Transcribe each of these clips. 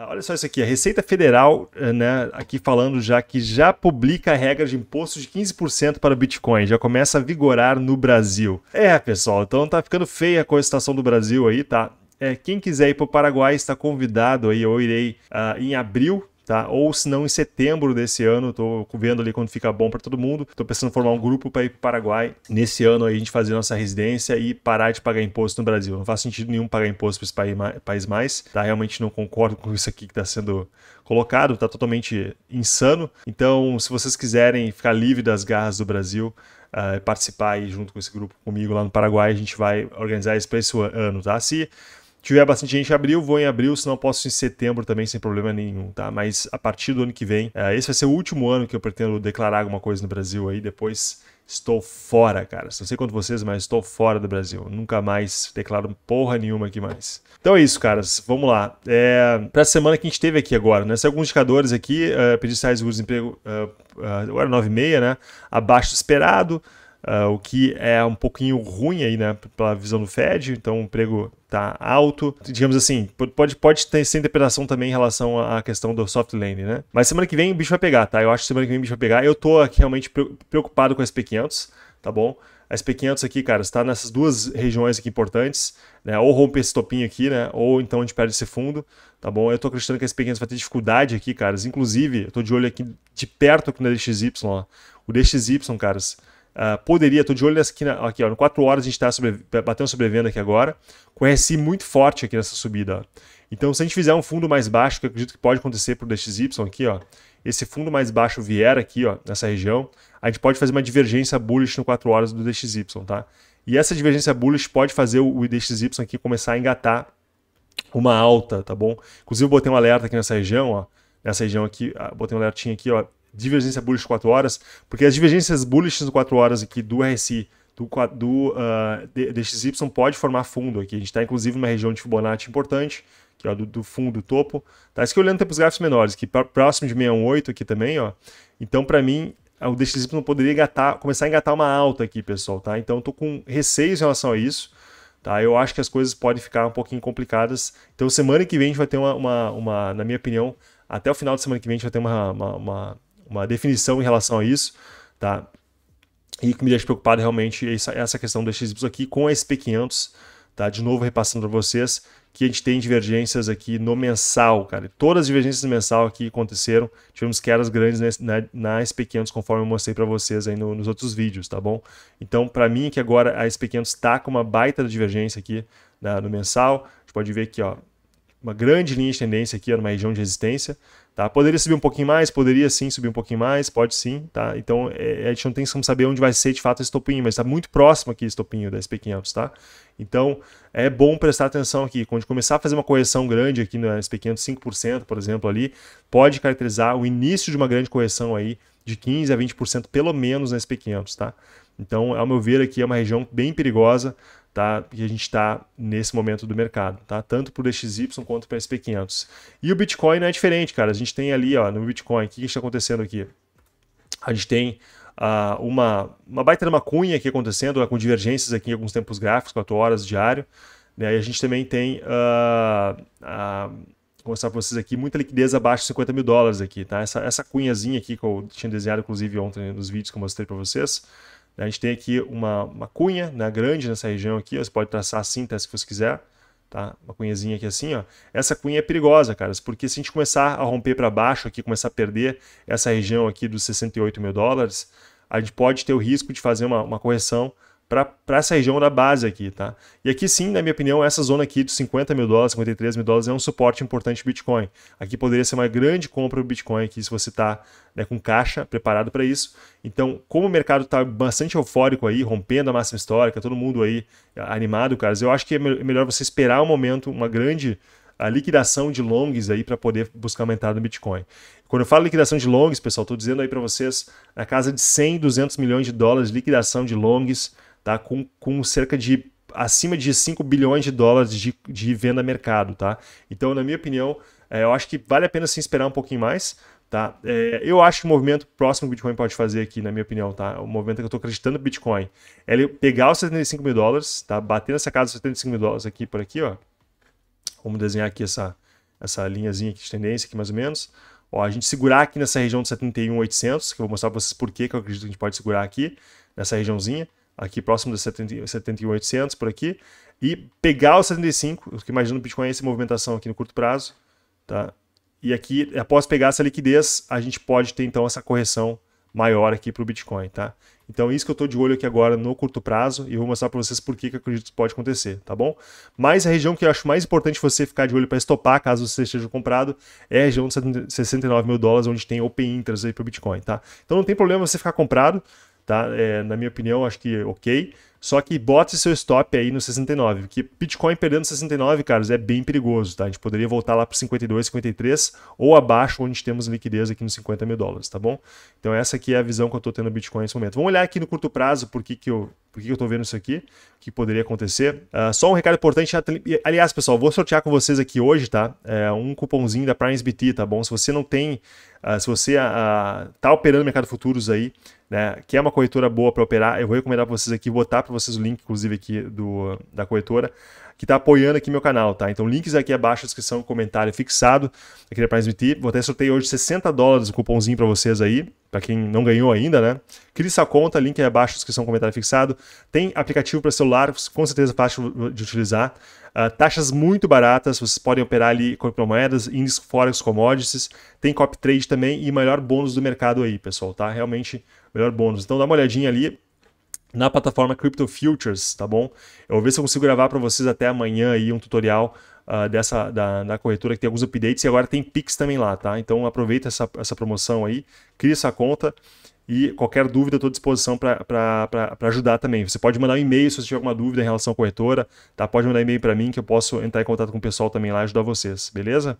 Ah, olha só isso aqui, a Receita Federal, eh, né, aqui falando já que já publica a regra de imposto de 15% para o Bitcoin, já começa a vigorar no Brasil. É, pessoal, então tá ficando feia com a situação do Brasil aí, tá? É, quem quiser ir para o Paraguai está convidado aí, eu irei uh, em abril, tá? Ou se não em setembro desse ano, tô vendo ali quando fica bom para todo mundo. Tô pensando em formar um grupo para ir pro Paraguai nesse ano aí a gente fazer nossa residência e parar de pagar imposto no Brasil. Não faz sentido nenhum pagar imposto para esse país mais, tá? Realmente não concordo com isso aqui que está sendo colocado, tá totalmente insano. Então, se vocês quiserem ficar livre das garras do Brasil, uh, participar aí junto com esse grupo comigo lá no Paraguai, a gente vai organizar isso para esse ano, tá? Se tiver bastante gente em abril, vou em abril, se não posso em setembro também, sem problema nenhum, tá? Mas a partir do ano que vem, uh, esse vai ser o último ano que eu pretendo declarar alguma coisa no Brasil aí, depois estou fora, cara. Não sei quanto vocês, mas estou fora do Brasil. Nunca mais declaro porra nenhuma aqui mais. Então é isso, caras. Vamos lá. É, eh, para a semana que a gente teve aqui agora, né? Se alguns indicadores aqui, uh, pedi de desemprego uh, uh, agora 9,6, né? Abaixo do esperado. Uh, o que é um pouquinho ruim aí, né, pela visão do Fed, então o emprego tá alto. Digamos assim, pode, pode ter essa interpretação também em relação à questão do soft landing, né? Mas semana que vem o bicho vai pegar, tá? Eu acho que semana que vem o bicho vai pegar. Eu tô aqui realmente preocupado com a SP500, tá bom? A SP500 aqui, cara, está nessas duas regiões aqui importantes, né? Ou rompe esse topinho aqui, né? Ou então a gente perde esse fundo, tá bom? Eu tô acreditando que a SP500 vai ter dificuldade aqui, caras. Inclusive, eu tô de olho aqui de perto aqui na DXY, ó. O DXY, caras, Uh, poderia, estou de olho nessa aqui, na, aqui ó, no 4 horas a gente está tá batendo sobrevenda aqui agora, com RSI muito forte aqui nessa subida. Ó. Então, se a gente fizer um fundo mais baixo, que eu acredito que pode acontecer para o DXY aqui, ó, esse fundo mais baixo vier aqui, ó, nessa região, a gente pode fazer uma divergência bullish no 4 horas do DXY, tá? E essa divergência bullish pode fazer o DXY aqui começar a engatar uma alta, tá bom? Inclusive, eu botei um alerta aqui nessa região, ó, nessa região aqui, ah, botei um alertinho aqui, ó, divergência bullish 4 horas, porque as divergências bullish no 4 horas aqui do RSI do, do uh, ah, DXY pode formar fundo aqui. A gente está inclusive numa região de Fibonacci importante, que é do, do fundo, do topo. Tá? Isso que olhando para os gráficos menores, que próximo de 618 aqui também, ó. Então, para mim, o DXY não poderia engatar, começar a engatar uma alta aqui, pessoal, tá? Então, estou com receios em relação a isso. Tá, eu acho que as coisas podem ficar um pouquinho complicadas. Então, semana que vem a gente vai ter uma, uma, uma na minha opinião, até o final de semana que vem a gente vai ter uma, uma, uma uma definição em relação a isso, tá? E o que me deixa preocupado realmente é essa questão do XY aqui com a SP500, tá? De novo, repassando para vocês que a gente tem divergências aqui no mensal, cara. E todas as divergências no mensal aqui aconteceram. Tivemos quedas grandes na, na SP500, conforme eu mostrei para vocês aí no, nos outros vídeos, tá bom? Então, para mim, que agora a SP500 está com uma baita divergência aqui né, no mensal. A gente pode ver aqui, ó, uma grande linha de tendência aqui, era uma região de resistência, tá? Poderia subir um pouquinho mais, poderia sim subir um pouquinho mais, pode sim, tá? Então é, é a gente não tem como saber onde vai ser de fato esse topinho, mas está muito próximo aqui esse topinho da SP500, tá? Então é bom prestar atenção aqui, quando começar a fazer uma correção grande aqui na SP500, 5%, por exemplo, ali, pode caracterizar o início de uma grande correção aí de 15 a 20% pelo menos na SP500, tá? Então, ao meu ver, aqui é uma região bem perigosa tá? que a gente está nesse momento do mercado, tá? tanto para o DXY quanto para o SP500. E o Bitcoin não é diferente, cara. A gente tem ali ó, no Bitcoin, o que está acontecendo aqui? A gente tem uh, uma, uma baita de uma cunha aqui acontecendo, com divergências aqui em alguns tempos gráficos, 4 horas diário. Né? E a gente também tem, uh, uh, vou mostrar para vocês aqui, muita liquidez abaixo de 50 mil dólares aqui. Tá? Essa, essa cunhazinha aqui que eu tinha desenhado, inclusive, ontem nos vídeos que eu mostrei para vocês. A gente tem aqui uma, uma cunha né, grande nessa região aqui, você pode traçar assim, tá, se você quiser, tá? Uma cunhazinha aqui assim, ó. Essa cunha é perigosa, cara, porque se a gente começar a romper para baixo aqui, começar a perder essa região aqui dos 68 mil dólares, a gente pode ter o risco de fazer uma, uma correção para essa região da base aqui, tá? E aqui sim, na minha opinião, essa zona aqui de 50 mil dólares, 53 mil dólares é um suporte importante do Bitcoin. Aqui poderia ser uma grande compra do Bitcoin aqui se você está né, com caixa preparado para isso. Então, como o mercado está bastante eufórico aí, rompendo a máxima histórica, todo mundo aí animado, caras, eu acho que é, é melhor você esperar um momento, uma grande a liquidação de longs aí para poder buscar uma entrada no Bitcoin. Quando eu falo liquidação de longs, pessoal, estou dizendo aí para vocês na casa de 100, 200 milhões de dólares de liquidação de longs tá? com, com cerca de acima de 5 bilhões de dólares de, de venda mercado, tá? Então, na minha opinião, é, eu acho que vale a pena se esperar um pouquinho mais, tá? É, eu acho que o movimento próximo que o Bitcoin pode fazer aqui, na minha opinião, tá? O movimento que eu estou acreditando no Bitcoin é ele pegar os 75 mil dólares, tá? Bater nessa casa dos 75 mil dólares aqui, por aqui, ó. Vamos desenhar aqui essa, essa linhazinha aqui de tendência, aqui mais ou menos. Ó, a gente segurar aqui nessa região de 71,800, que eu vou mostrar para vocês por que eu acredito que a gente pode segurar aqui, nessa regiãozinha aqui próximo dos 7800 por aqui, e pegar o 75, porque imagino o Bitcoin é essa movimentação aqui no curto prazo, tá? E aqui, após pegar essa liquidez, a gente pode ter então essa correção maior aqui para o Bitcoin, tá? Então, isso que eu estou de olho aqui agora no curto prazo e vou mostrar para vocês por que, que eu acredito que pode acontecer, tá bom? Mas a região que eu acho mais importante você ficar de olho para estopar, caso você esteja comprado, é a região de 69 mil dólares, onde tem open interest aí para o Bitcoin, tá? Então, não tem problema você ficar comprado, tá? É, na minha opinião, acho que ok. Só que bote seu stop aí no 69, porque Bitcoin perdendo 69, caras, é bem perigoso, tá? A gente poderia voltar lá para 52, 53 ou abaixo, onde temos liquidez aqui nos 50 mil dólares, tá bom? Então essa aqui é a visão que eu estou tendo do Bitcoin nesse momento. Vamos olhar aqui no curto prazo por que, que eu por que eu estou vendo isso aqui, o que poderia acontecer. Uh, só um recado importante, aliás, pessoal, vou sortear com vocês aqui hoje, tá? É um cupomzinho da PrimeSBT, tá bom? Se você não tem, uh, se você está ah, operando no mercado futuros aí, né, que é uma corretora boa para operar, eu vou recomendar para vocês aqui botar para vocês o link, inclusive, aqui do, da corretora, que está apoiando aqui meu canal, tá? Então, links aqui abaixo, descrição, comentário fixado aqui para transmitir. Vou até sorteio hoje 60 dólares, o cupomzinho para vocês aí, para quem não ganhou ainda, né? Crie sua conta, link aí abaixo, descrição, comentário fixado. Tem aplicativo para celular, com certeza fácil de utilizar. Uh, taxas muito baratas, vocês podem operar ali criptomoedas, índices, forex, commodities. Tem copy trade também e melhor bônus do mercado aí, pessoal, tá? Realmente, melhor bônus. Então dá uma olhadinha ali, na plataforma Crypto Futures, tá bom? Eu vou ver se eu consigo gravar para vocês até amanhã aí um tutorial uh, dessa da, da, corretora que tem alguns updates e agora tem Pix também lá, tá? Então aproveita essa, essa promoção aí, cria essa conta e qualquer dúvida estou à disposição para ajudar também. Você pode mandar um e-mail se você tiver alguma dúvida em relação à corretora, tá? Pode mandar um e-mail para mim que eu posso entrar em contato com o pessoal também lá e ajudar vocês, beleza?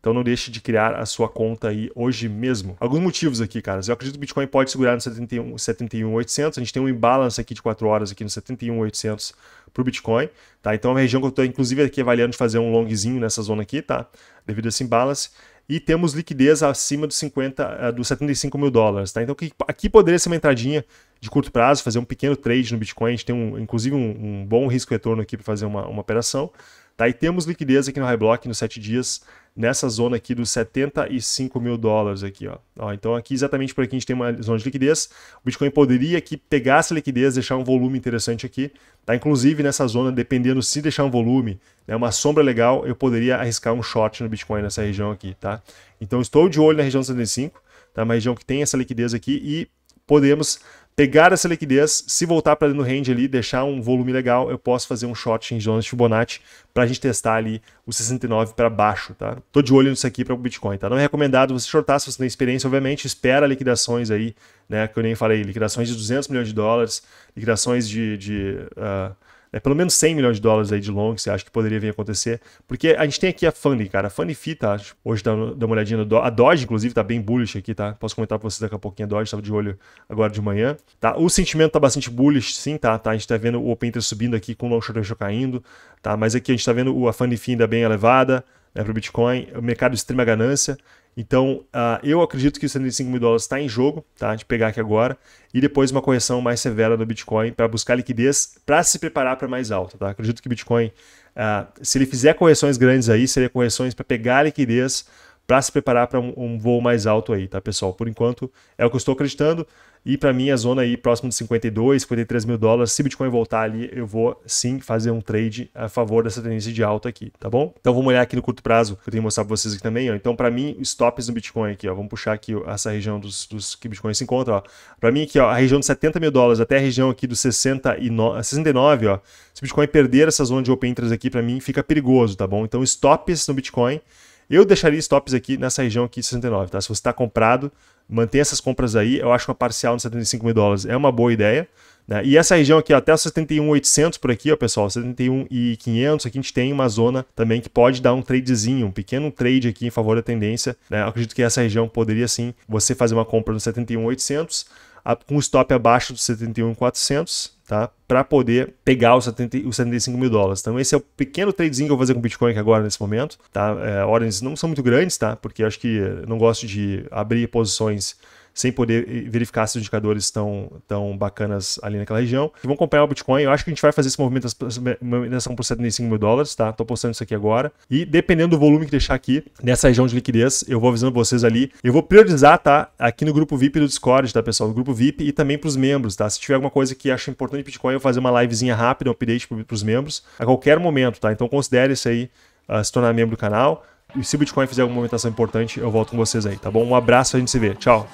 Então não deixe de criar a sua conta aí hoje mesmo. Alguns motivos aqui, cara. Eu acredito que o Bitcoin pode segurar no 71, 71,800. A gente tem um imbalance aqui de 4 horas aqui no 71,800 para o Bitcoin, tá? Então é uma região que eu estou, inclusive, aqui avaliando de fazer um longzinho nessa zona aqui, tá? Devido a esse imbalance e temos liquidez acima dos 50, eh, dos 75 mil dólares, tá? Então aqui poderia ser uma entradinha de curto prazo, fazer um pequeno trade no Bitcoin, a gente tem um, inclusive um, um bom risco retorno aqui para fazer uma, uma operação, tá? E temos liquidez aqui no High Block nos 7 dias nessa zona aqui dos 75 mil dólares aqui, ó. ó. Então aqui exatamente por aqui a gente tem uma zona de liquidez. O Bitcoin poderia aqui pegar essa liquidez, deixar um volume interessante aqui, tá? Inclusive nessa zona, dependendo se deixar um volume, né, uma sombra legal, eu poderia arriscar um short no Bitcoin nessa região aqui, tá? Então estou de olho na região 75, tá? Uma região que tem essa liquidez aqui e podemos pegar essa liquidez, se voltar para dentro do range ali, deixar um volume legal, eu posso fazer um short em zonas de Fibonacci para a gente testar ali os 69 para baixo, tá? Tô de olho nisso aqui para o Bitcoin, tá? Não é recomendado você shortar se você tem experiência, obviamente, espera liquidações aí, né? Que eu nem falei, liquidações de 200 milhões de dólares, liquidações de, de uh, é pelo menos 100 milhões de dólares aí de long você acha que poderia vir a acontecer. Porque a gente tem aqui a Funny, cara. A Funny fee, tá? Acho. Hoje dá, uma olhadinha no do... A Dodge, inclusive, tá bem bullish aqui, tá? Posso comentar pra vocês daqui a pouquinho a Dodge, tava de olho agora de manhã. Tá? O sentimento tá bastante bullish, sim, tá? tá? A gente tá vendo o Open Interest subindo aqui com o long short caindo, tá? Mas aqui a gente tá vendo a Funny fee ainda bem elevada né, para o Bitcoin, o mercado extrema ganância. Então, uh, eu acredito que os 75 mil dólares está em jogo, tá? De pegar aqui agora. E depois uma correção mais severa do Bitcoin para buscar liquidez para se preparar para mais alta, tá? Acredito que Bitcoin, uh, se ele fizer correções grandes aí, seria correções para pegar liquidez para se preparar para um, um, voo mais alto aí, tá, pessoal? Por enquanto é o que eu estou acreditando. E para mim, a zona aí próximo de 52, 53 mil dólares, se Bitcoin voltar ali, eu vou sim fazer um trade a favor dessa tendência de alta aqui, tá bom? Então vamos olhar aqui no curto prazo, que eu tenho que mostrar para vocês aqui também. Ó. Então, para mim, stops no Bitcoin aqui, ó. Vamos puxar aqui essa região dos, dos que Bitcoin se encontra, Para mim aqui, ó, a região de 70 mil dólares até a região aqui dos 69, 69, ó. Se Bitcoin perder essa zona de open interest aqui, para mim, fica perigoso, tá bom? Então, stops no Bitcoin eu deixaria stops aqui nessa região aqui de 69, tá? Se você está comprado, mantenha essas compras aí. Eu acho que uma parcial de 75 mil dólares é uma boa ideia. Né? E essa região aqui, ó, até os 71,800 por aqui, ó, pessoal, 71,500, aqui a gente tem uma zona também que pode dar um tradezinho, um pequeno trade aqui em favor da tendência. Né? Eu acredito que essa região poderia sim você fazer uma compra no 71,800 com stop abaixo dos 71,400 tá? Para poder pegar os, 70, os 75 mil dólares. Então, esse é o pequeno tradezinho que eu vou fazer com o Bitcoin agora nesse momento, tá? É, ordens não são muito grandes, tá? Porque eu acho que não gosto de abrir posições sem poder verificar se os indicadores estão tão bacanas ali naquela região. E vão acompanhar o Bitcoin. Eu acho que a gente vai fazer esse movimento nessa por 75 mil dólares, tá? Tô postando isso aqui agora. E dependendo do volume que deixar aqui, nessa região de liquidez, eu vou avisando vocês ali. Eu vou priorizar, tá? Aqui no grupo VIP do Discord, tá, pessoal? No grupo VIP e também para os membros, tá? Se tiver alguma coisa que acha importante Bitcoin, eu vou fazer uma livezinha rápida, um update os membros, a qualquer momento, tá? Então considere isso aí, uh, se tornar membro do canal. E se o Bitcoin fizer alguma movimentação importante, eu volto com vocês aí, tá bom? Um abraço, a gente se vê. Tchau.